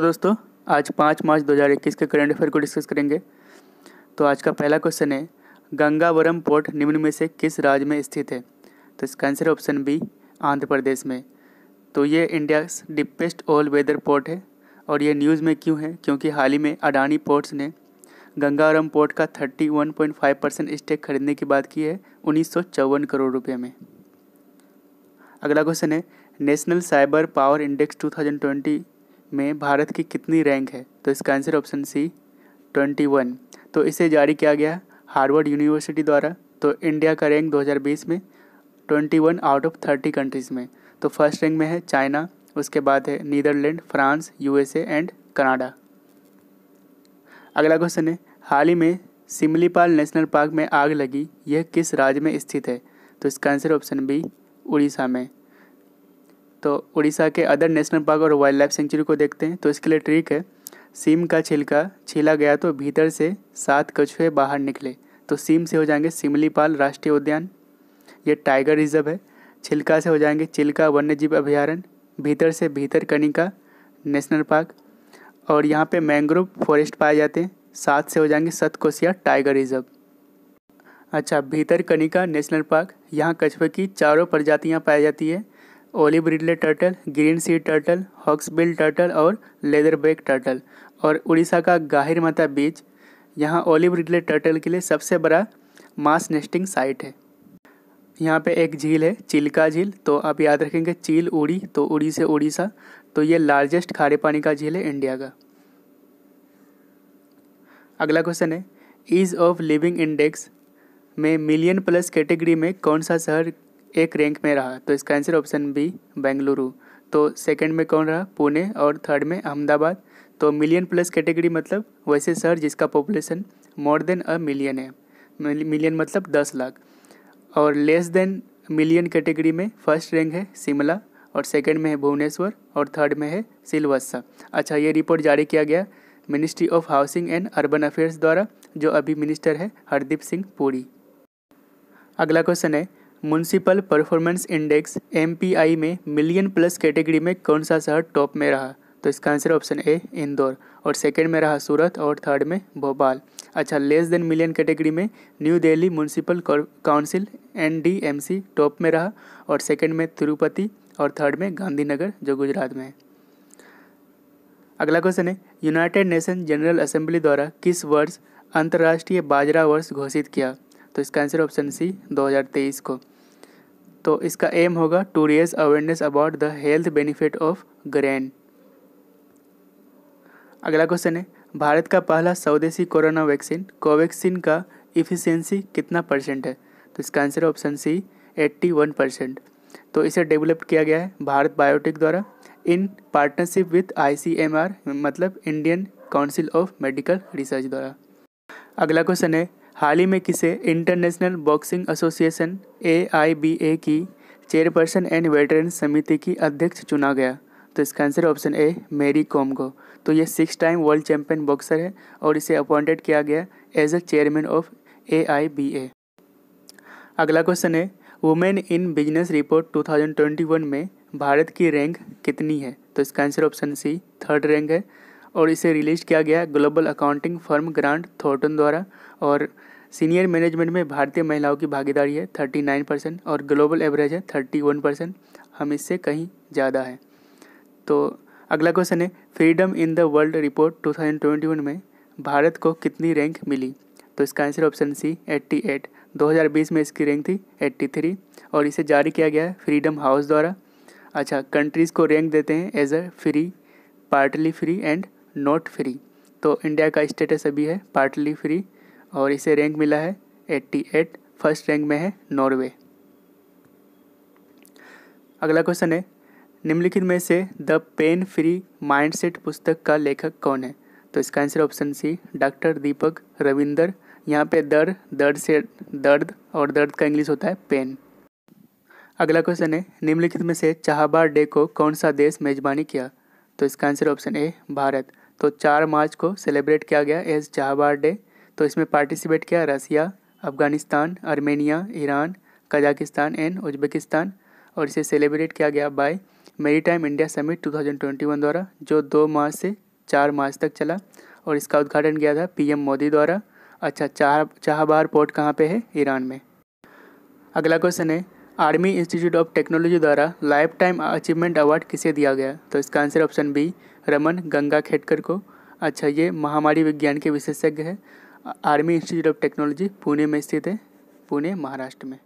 दोस्तों आज पाँच मार्च 2021 के करंट अफेयर को डिस्कस करेंगे तो आज का पहला क्वेश्चन है गंगावरम पोर्ट निम्न में से किस राज्य में स्थित है तो इसका answer option B Andhra Pradesh में तो ये India deepest all weather port है और ये न्यूज़ में क्यों है क्योंकि हाल ही में अडानी पोर्ट्स ने गंगावरम पोर्ट का फाइव परसेंट स्टेक खरीदने की बात की है उन्नीस करोड़ रुपये में अगला क्वेश्चन है national cyber power index twenty में भारत की कितनी रैंक है तो इसका answer option C twenty one तो इसे जारी किया गया हार्वर्ड यूनिवर्सिटी द्वारा तो इंडिया का रैंक 2020 में 21 आउट ऑफ 30 कंट्रीज़ में तो फर्स्ट रैंक में है चाइना उसके बाद है Netherlands France USA and Canada अगला क्वेश्चन है हाल ही में सिमलीपाल नेशनल पार्क में आग लगी यह किस राज्य में स्थित है तो इसका आंसर ऑप्शन बी उड़ीसा में तो उड़ीसा के अदर नेशनल पार्क और वाइल्ड लाइफ सेंचुरी को देखते हैं तो इसके लिए ट्रिक है सीम का छिलका छीला गया तो भीतर से सात कछुए बाहर निकले तो सीम से हो जाएंगे सिमलीपाल राष्ट्रीय उद्यान ये टाइगर रिजर्व है छिलका से हो जाएंगे चिल्का वन्यजीव अभ्यारण्य भीतर से भीतर कनिका नेशनल पार्क और यहाँ पे मैंग्रोव फॉरेस्ट पाए जाते हैं सात से हो जाएंगे सतकोसिया टाइगर रिजर्व अच्छा भीतर कनिका नेशनल पार्क यहाँ कछुए की चारों प्रजातियाँ पाई जाती है olive ridley turtle green sea turtle hawksbill turtle और लेदरबैक टर्टल और उड़ीसा का गाहिर माता बीच यहाँ ओलिव रिडले टर्टल के लिए सबसे बड़ा मास नेस्टिंग साइट है यहाँ पे एक झील है चिल्का झील तो आप याद रखेंगे चील उड़ी तो उड़ी से उड़ीसा तो ये लार्जेस्ट खारे पानी का झील है इंडिया का अगला क्वेश्चन है ईज़ ऑफ लिविंग इंडेक्स में मिलियन प्लस कैटेगरी में कौन सा शहर एक रैंक में रहा तो इसका आंसर ऑप्शन बी बेंगलुरु तो सेकंड में कौन रहा पुणे और थर्ड में अहमदाबाद तो मिलियन प्लस कैटेगरी मतलब वैसे शहर जिसका population more than a million है मिलियन मतलब दस लाख और लेस देन मिलियन कैटेगरी में फर्स्ट रैंक है शिमला और सेकंड में है भुवनेश्वर और थर्ड में है सिलवस्सा अच्छा ये रिपोर्ट जारी किया गया ministry of housing and urban affairs द्वारा जो अभी मिनिस्टर है हरदीप सिंह पुरी अगला क्वेश्चन है म्यूनसिपल परफॉर्मेंस इंडेक्स एम में मिलियन प्लस कैटेगरी में कौन सा शहर टॉप में रहा तो इसका आंसर ऑप्शन ए इंदौर और सेकेंड में रहा सूरत और थर्ड में भोपाल अच्छा लेस देन मिलियन कैटेगरी में न्यू दिल्ली म्यूनसिपल काउंसिल एन टॉप में रहा और सेकेंड में तिरुपति और थर्ड में गांधीनगर जो गुजरात में है अगला क्वेश्चन है यूनाइटेड नेशन जनरल असेंबली द्वारा किस वर्ष अंतर्राष्ट्रीय बाजरा वर्ष घोषित किया तो इसका आंसर ऑप्शन सी 2023 को तो इसका एम होगा to raise awareness about the health benefit of grain अगला क्वेश्चन है भारत का पहला स्वदेशी कोरोना वैक्सीन कोवैक्सीन का इफिशेंसी कितना परसेंट है तो इसका answer option C eighty one percent तो इसे डेवलप किया गया है भारत बायोटेक द्वारा इन पार्टनरशिप विथ आई मतलब Indian council of medical research द्वारा अगला क्वेश्चन है हाल ही में किसे इंटरनेशनल बॉक्सिंग एसोसिएशन ए की चेयरपर्सन एंड वेटरन समिति की अध्यक्ष चुना गया तो इसका आंसर ऑप्शन ए मेरी कॉम को तो ये six time world champion boxer है और इसे अपॉइंटेड किया गया as a chairman of a अगला क्वेश्चन है वुमेन इन बिजनेस रिपोर्ट 2021 में भारत की रैंक कितनी है तो इसका answer option C third rank है और इसे रिलीज किया गया global accounting firm Grant Thornton द्वारा और सीनियर मैनेजमेंट में भारतीय महिलाओं की भागीदारी है थर्टी नाइन परसेंट और ग्लोबल एवरेज है थर्टी वन परसेंट हम इससे कहीं ज़्यादा है तो अगला क्वेश्चन है freedom in the world report two thousand twenty one में भारत को कितनी रैंक मिली तो इसका answer option C eighty eight दो हज़ार बीस में इसकी रैंक थी एट्टी थ्री और इसे जारी किया गया है फ्रीडम हाउस द्वारा अच्छा कंट्रीज़ को रैंक देते हैं as a free partly free and not free तो इंडिया का स्टेटस अभी है पार्टली फ्री और इसे रैंक मिला है 88 फर्स्ट रैंक में है नॉर्वे अगला क्वेश्चन है निम्नलिखित में से द पेन फ्री माइंडसेट पुस्तक का लेखक कौन है तो इसका answer option C doctor Deepak Ravinder यहाँ पे दर्द दर्द से दर्द और दर्द का इंग्लिश होता है पेन अगला क्वेश्चन है निम्नलिखित में से चाहबार डे को कौन सा देश मेजबानी किया तो इसका आंसर ऑप्शन ए भारत तो चार मार्च को सेलिब्रेट किया गया एज जहाबार डे तो इसमें पार्टिसिपेट किया Russia Afghanistan Armenia Iran Kazakhstan and Uzbekistan और इसे सेलिब्रेट किया गया बाय मेरी टाइम इंडिया समिट 2021 द्वारा जो दो मार्च से चार मार्च तक चला और इसका उद्घाटन किया था पीएम मोदी द्वारा अच्छा चाह चाहबार पोर्ट कहाँ पे है ईरान में अगला क्वेश्चन है आर्मी इंस्टीट्यूट ऑफ टेक्नोलॉजी द्वारा लाइफ टाइम अचीवमेंट अवार्ड किसे दिया गया तो इसका answer option B Raman Gangakhedkar खेडकर को अच्छा ये महामारी विज्ञान के विशेषज्ञ है army institute of technology Pune में स्थित है पुणे महाराष्ट्र में